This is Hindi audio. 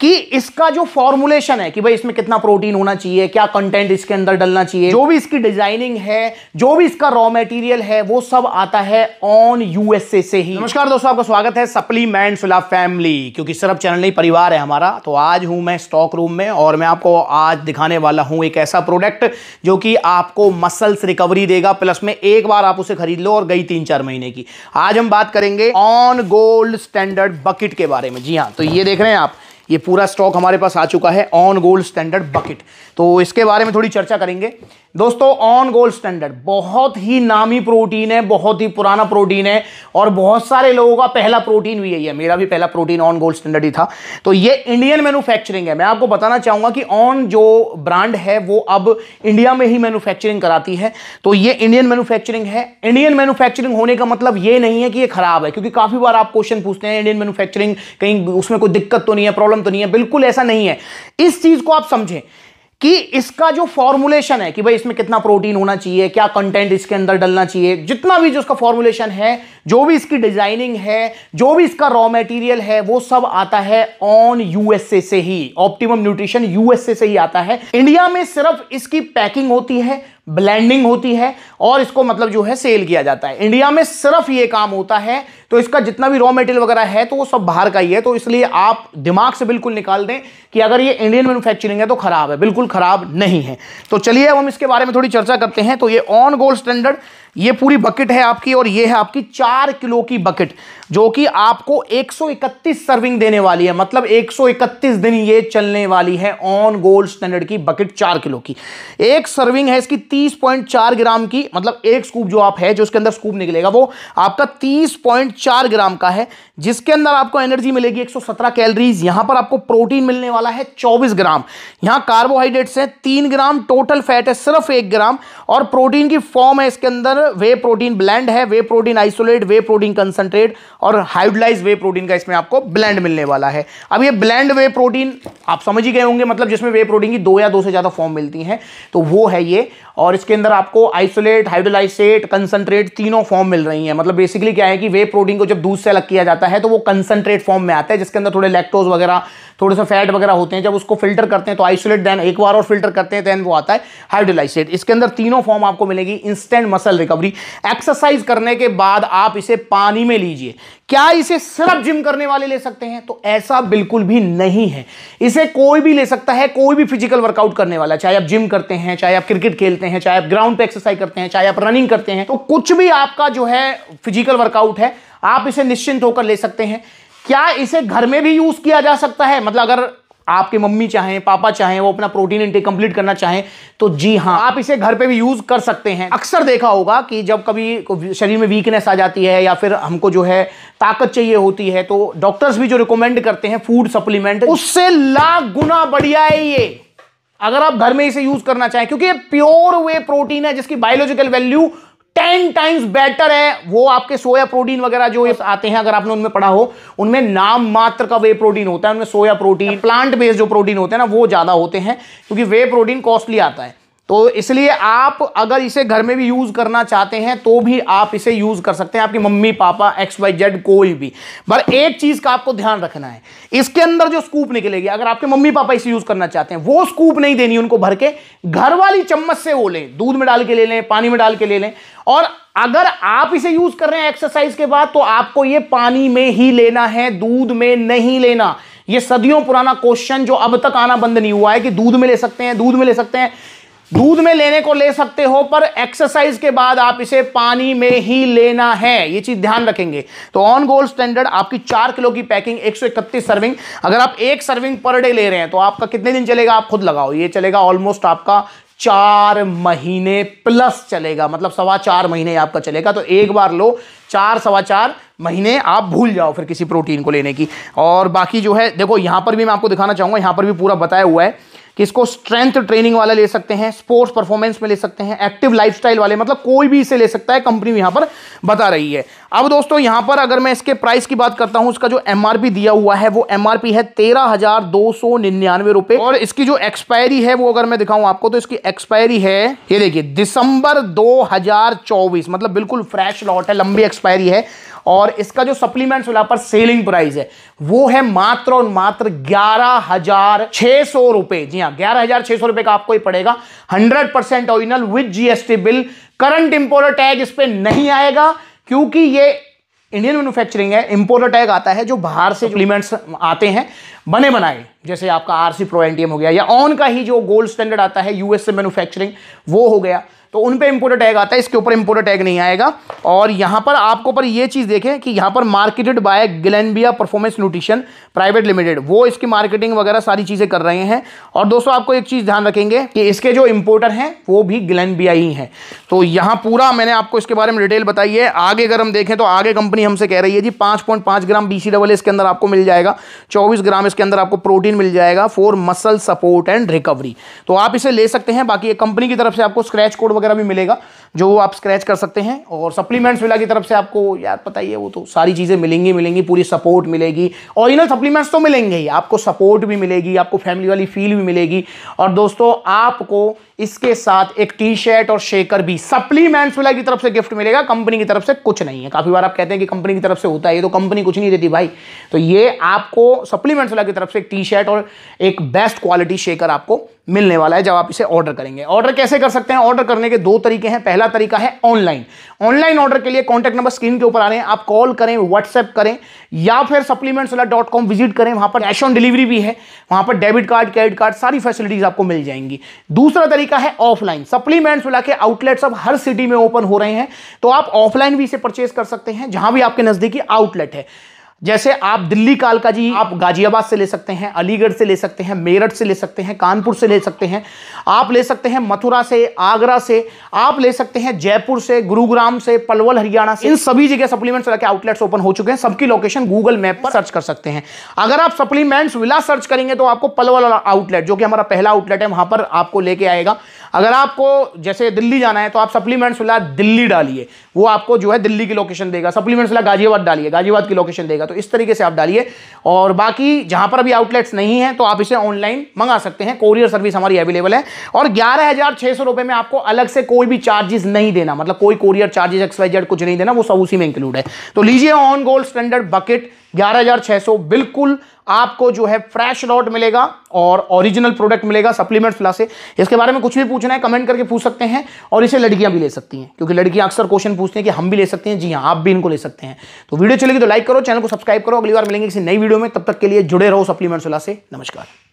कि इसका जो फॉर्मुलेशन है कि भाई इसमें कितना प्रोटीन होना चाहिए क्या कंटेंट इसके अंदर डलना चाहिए जो भी इसकी डिजाइनिंग है जो भी इसका रॉ मटेरियल है वो सब आता है ऑन यूएसए से ही नमस्कार दोस्तों आपका स्वागत है सप्लीमेंट फिला फैमिली क्योंकि सिर्फ चैनल नहीं परिवार है हमारा तो आज हूं मैं स्टॉक रूम में और मैं आपको आज दिखाने वाला हूं एक ऐसा प्रोडक्ट जो कि आपको मसल्स रिकवरी देगा प्लस में एक बार आप उसे खरीद लो और गई तीन चार महीने की आज हम बात करेंगे ऑन गोल्ड स्टैंडर्ड बकेट के बारे में जी हाँ तो ये देख रहे हैं आप ये पूरा स्टॉक हमारे पास आ चुका है ऑन गोल्ड स्टैंडर्ड बकेट तो इसके बारे में थोड़ी चर्चा करेंगे दोस्तों ऑन गोल्ड स्टैंडर्ड बहुत ही नामी प्रोटीन है बहुत ही पुराना प्रोटीन है और बहुत सारे लोगों का पहला प्रोटीन भी यही है मेरा भी पहला प्रोटीन ऑन गोल्ड स्टैंडर्ड ही था तो ये इंडियन मैन्युफैक्चरिंग है मैं आपको बताना चाहूंगा कि ऑन जो ब्रांड है वो अब इंडिया में ही मैन्युफैक्चरिंग कराती है तो ये इंडियन मैन्युफैक्चरिंग है इंडियन मैन्युफैक्चरिंग होने का मतलब ये नहीं है कि ये खराब है क्योंकि काफ़ी बार आप क्वेश्चन पूछते हैं इंडियन मैन्युफैक्चरिंग कहीं उसमें कोई दिक्कत तो नहीं है प्रॉब्लम प्रॉब्लम तो नहीं है बिल्कुल ऐसा नहीं है इस चीज को आप समझें कि इसका जो फॉर्मुलेशन है कि भाई इसमें कितना प्रोटीन होना चाहिए क्या कंटेंट इसके अंदर डलना चाहिए जितना भी जो उसका फॉर्मुलेशन है जो भी इसकी डिजाइनिंग है जो भी इसका रॉ मटेरियल है वो सब आता है ऑन यूएसए से ही ऑप्टिमम न्यूट्रिशन यूएसए से ही आता है इंडिया में सिर्फ इसकी पैकिंग होती है ब्लेंडिंग होती है और इसको मतलब जो है सेल किया जाता है इंडिया में सिर्फ ये काम होता है तो इसका जितना भी रॉ मेटेरियल वगैरह है तो वो सब बाहर का ही है तो इसलिए आप दिमाग से बिल्कुल निकाल दें कि अगर ये इंडियन मैनुफैक्चरिंग है तो खराब है बिल्कुल खराब नहीं है तो चलिए अब हम इसके बारे में थोड़ी चर्चा करते हैं तो ये ऑन गोल्ड स्टैंडर्ड ये पूरी बकेट है आपकी और ये है आपकी चार किलो की बकेट जो कि आपको 131 सर्विंग देने वाली है मतलब 131 दिन ये चलने वाली है ऑन गोल्ड स्टैंडर्ड की बकेट चार किलो की एक सर्विंग है इसकी 30.4 ग्राम की मतलब एक स्कूप जो आप है जो उसके अंदर स्कूप निकलेगा वो आपका 30.4 चार ग्राम का है जिसके अंदर आपको एनर्जी मिलेगी 117 कैलोरीज यहां पर आपको प्रोटीन मिलने वाला है 24 ग्राम यहां कार्बोहाइड्रेट्स हैं तीन ग्राम टोटल फैट है सिर्फ एक ग्राम और प्रोटीन की फॉर्म है इसके अंदर वे प्रोटीन ब्लैंड है whey protein isolate whey protein concentrate और हाइड्राइज वे प्रोटीन का इसमें आपको ब्लैंड मिलने वाला है अब ये ब्लैंड वे प्रोटीन आप समझ ही गए होंगे मतलब जिसमें वे प्रोटीन की दो या दो से ज़्यादा फॉर्म मिलती है तो वो है ये और इसके अंदर आपको आइसोलेट हाइड्रोलाइसेट कंसनट्रेट तीनों फॉर्म मिल रही हैं मतलब बेसिकली क्या है कि वे प्रोटीन प्रोटीन को जब दूध से अलग किया जाता है तो वो कंसनट्रेट फॉर्म में आता है जिसके अंदर थोड़े लैक्टोज वगैरह थोड़े सा फैट वगैरह होते हैं जब उसको फिल्टर करते हैं तो आइसोलेट देन एक बार और फिल्टर करते हैं देन वो आता है हाइड्रोलाइसेट इसके अंदर तीनों फॉर्म आपको मिलेगी इंस्टेंट मसल रिकवरी एक्सरसाइज करने के बाद आप इसे पानी में लीजिए क्या इसे सिर्फ जिम करने वाले ले सकते हैं तो ऐसा बिल्कुल भी नहीं है इसे कोई भी ले सकता है कोई भी फिजिकल वर्कआउट करने वाला चाहे आप जिम करते हैं चाहे आप क्रिकेट खेलते हैं चाहे आप ग्राउंड पे एक्सरसाइज करते हैं चाहे आप रनिंग करते हैं तो कुछ भी आपका जो है फिजिकल वर्कआउट है आप इसे निश्चिंत होकर ले सकते हैं क्या इसे घर में भी यूज़ किया जा सकता है मतलब अगर आपके मम्मी चाहें पापा चाहें वो अपना प्रोटीन इंटेक कंप्लीट करना चाहें तो जी हाँ आप इसे घर पे भी यूज़ कर सकते हैं अक्सर देखा होगा कि जब कभी शरीर में वीकनेस आ जाती है या फिर हमको जो है ताकत चाहिए होती है तो डॉक्टर्स भी जो रिकमेंड करते हैं फूड सप्लीमेंट उससे लाख गुना बढ़िया है ये अगर आप घर में इसे यूज करना चाहें क्योंकि ये प्योर वे प्रोटीन है जिसकी biological value ten times better है वो आपके सोया प्रोटीन वगैरह जो आते हैं अगर आपने उनमें पढ़ा हो उनमें नाम मात्र का वे प्रोटीन होता है उनमें सोया प्रोटीन प्लांट बेस्ड जो प्रोटीन होते हैं ना वो ज़्यादा होते हैं क्योंकि वे प्रोटीन कॉस्टली आता है तो इसलिए आप अगर इसे घर में भी यूज़ करना चाहते हैं तो भी आप इसे यूज़ कर सकते हैं आपकी mummy papa x Y Z कोई भी पर एक चीज़ का आपको ध्यान रखना है इसके अंदर जो स्कूप निकलेगी अगर आपके मम्मी पापा इसे यूज़ करना चाहते हैं वो स्कूप नहीं देनी उनको भर के घर वाली चम्मच से वो लें दूध में डाल के ले लें पानी में डाल के ले लें और अगर आप इसे यूज़ कर रहे हैं एक्सरसाइज के बाद तो आपको ये पानी में ही लेना है दूध में नहीं लेना ये सदियों पुराना क्वेश्चन जो अब तक आना बंद नहीं हुआ है कि दूध में ले सकते हैं दूध में ले सकते हैं दूध में लेने को ले सकते हो पर एक्सरसाइज के बाद आप इसे पानी में ही लेना है ये चीज ध्यान रखेंगे तो ऑन गोल स्टैंडर्ड आपकी चार किलो की पैकिंग एक सर्विंग अगर आप एक सर्विंग पर डे ले रहे हैं तो आपका कितने दिन चलेगा आप खुद लगाओ ये चलेगा ऑलमोस्ट आपका चार महीने प्लस चलेगा मतलब सवा चार महीने आपका चलेगा तो एक बार लो चार सवा चार महीने आप भूल जाओ फिर किसी प्रोटीन को लेने की और बाकी जो है देखो यहां पर भी मैं आपको दिखाना चाहूँगा यहाँ पर भी पूरा बताया हुआ है कि इसको स्ट्रेंथ ट्रेनिंग वाला ले सकते हैं स्पोर्ट्स परफॉर्मेंस में ले सकते हैं एक्टिव लाइफस्टाइल वाले मतलब कोई भी इसे ले सकता है कंपनी यहां पर बता रही है अब दोस्तों यहां पर अगर मैं इसके प्राइस की बात करता हूँ उसका जो एम दिया हुआ है वो एम है तेरह हजार दो सौ निन्यानवे रुपए और इसकी जो एक्सपायरी है वो अगर मैं दिखाऊं आपको तो इसकी एक्सपायरी है ये देखिए दिसंबर दो मतलब बिल्कुल फ्रेश लॉट है लंबी एक्सपायरी है और इसका जो सप्लीमेंट वाला पर सेलिंग प्राइस है वो है मात्र और मात्र ग्यारह हजार छह सौ रुपए जी हाँ ग्यारह हजार छह सौ रुपए का आपको ही पड़ेगा hundred percent original with GST bill current importer tag इस पर नहीं आएगा क्योंकि ये इंडियन मैन्युफैक्चरिंग है इंपोर्टर टैग आता है जो बाहर से सप्लीमेंट्स आते हैं बने बनाए जैसे आपका आरसी प्रो एनटीएम हो गया या ऑन का ही जो गोल्ड स्टैंडर्ड आता है यूएस से मैन्युफैक्चरिंग वो हो गया तो उन पर इम्पोर्टर टैग आता है इसके ऊपर इम्पोर्टर टैग नहीं आएगा और यहाँ पर आपको पर ये चीज़ देखें कि यहाँ पर marketed by Glanbia performance nutrition private limited वो इसकी मार्केटिंग वगैरह सारी चीज़ें कर रहे हैं और दोस्तों आपको एक चीज़ ध्यान रखेंगे कि इसके जो इम्पोर्टर हैं वो भी ग्लैनबिया ही हैं तो यहाँ पूरा मैंने आपको इसके बारे में डिटेल बताई है आगे अगर हम देखें तो आगे कंपनी हमसे कह रही है जी पाँच पॉइंट ग्राम बी डबल इसके अंदर आपको मिल जाएगा चौबीस ग्राम इसके अंदर आपको प्रोटीन मिल जाएगा for muscle support and recovery तो आप इसे ले सकते हैं बाकी कंपनी की तरफ से आपको स्क्रैच कोड वगैरह भी मिलेगा जो आप स्क्रैच कर सकते हैं और सप्लीमेंट्स विला की तरफ से आपको यार पता ही है वो तो सारी चीज़ें मिलेंगी मिलेंगी पूरी सपोर्ट मिलेगी ओरिजिनल सप्लीमेंट्स तो मिलेंगे ही आपको सपोर्ट भी मिलेगी आपको फैमिली वाली फील भी मिलेगी और दोस्तों आपको इसके साथ एक टी शर्ट और शेकर भी सप्लीमेंट्स वाला की तरफ से गिफ्ट मिलेगा कंपनी की तरफ से कुछ नहीं है काफ़ी बार आप कहते हैं कि कंपनी की तरफ से होता है ये तो कंपनी कुछ नहीं देती भाई तो ये आपको सप्लीमेंट्स वाला की तरफ से एक टी शर्ट और एक बेस्ट क्वालिटी शेकर आपको मिलने वाला है जब आप इसे ऑर्डर करेंगे ऑर्डर कैसे कर सकते हैं ऑर्डर करने के दो तरीके हैं पहला तरीका है ऑनलाइन ऑनलाइन ऑर्डर के लिए कॉन्टैक्ट नंबर स्क्रीन के ऊपर आ रहे हैं आप कॉल करें व्हाट्सएप करें या फिर सप्लीमेंट्स वाला डॉट कॉम विजिट करें वहां पर कैश ऑन डिलीवरी भी है वहां पर डेबिट कार्ड क्रेडिट कार्ड सारी फैसिलिटीज़ आपको मिल जाएंगी दूसरा तरीका तरीका है ऑफलाइन सप्लीमेंट्स मिला के आउटलेट सब हर सिटी में ओपन हो रहे हैं तो आप ऑफलाइन भी इसे परचेज कर सकते हैं जहां भी आपके नजदीकी आउटलेट है जैसे आप दिल्ली कालका जी आप गाजियाबाद से ले सकते हैं अलीगढ़ से ले सकते हैं मेरठ से ले सकते हैं कानपुर से ले सकते हैं आप ले सकते हैं मथुरा से आगरा से आप ले सकते हैं जयपुर से गुरुग्राम से पलवल हरियाणा से इन सभी जगह सप्लीमेंट्स के आउटलेट्स ओपन हो चुके हैं सबकी लोकेशन गूगल मैप पर सर्च कर सकते हैं अगर आप सप्लीमेंट्स विला सर्च करेंगे तो आपको पलवल आउटलेट जो कि हमारा पहला आउटलेट है वहां पर आपको लेके आएगा अगर आपको जैसे दिल्ली जाना है तो आप सप्लीमेंट्स विला दिल्ली डालिए वो आपको जो है दिल्ली की लोकेशन देगा सप्लीमेंट्स विला गाजियाबाद डालिए गाजियाबाद की लोकेशन देगा तो इस तरीके से आप डालिए और बाकी जहां पर अभी आउटलेट्स नहीं है तो आप इसे ऑनलाइन मंगा सकते हैं कोरियर सर्विस हमारी अवेलेबल है और ग्यारह हज़ार सौ में आपको अलग से कोई भी चार्जेस नहीं देना मतलब कोई कोरियर चार्जेस एक्सवाइजेड कुछ नहीं देना वो सब उसी में इंक्लूड है तो लीजिए ऑन गोल्ड स्टैंडर्ड बकेट 11600 बिल्कुल आपको जो है फ्रेश लॉट मिलेगा और ओरिजिनल प्रोडक्ट मिलेगा सप्लीमेंट्स प्लस इसके बारे में कुछ भी पूछना है कमेंट करके पूछ सकते हैं और इसे लड़कियां भी ले सकती हैं क्योंकि लड़कियां अक्सर क्वेश्चन पूछते हैं कि हम भी ले सकते हैं जी हाँ आप भी इनको ले सकते हैं तो वीडियो चलेगी तो लाइक करो चैनल को सब्सक्राइब करो अगली बार मिलेंगे किसी नई वीडियो में तब तक के लिए जुड़े रहो सप्लीमेंट्स प्लस से नमस्कार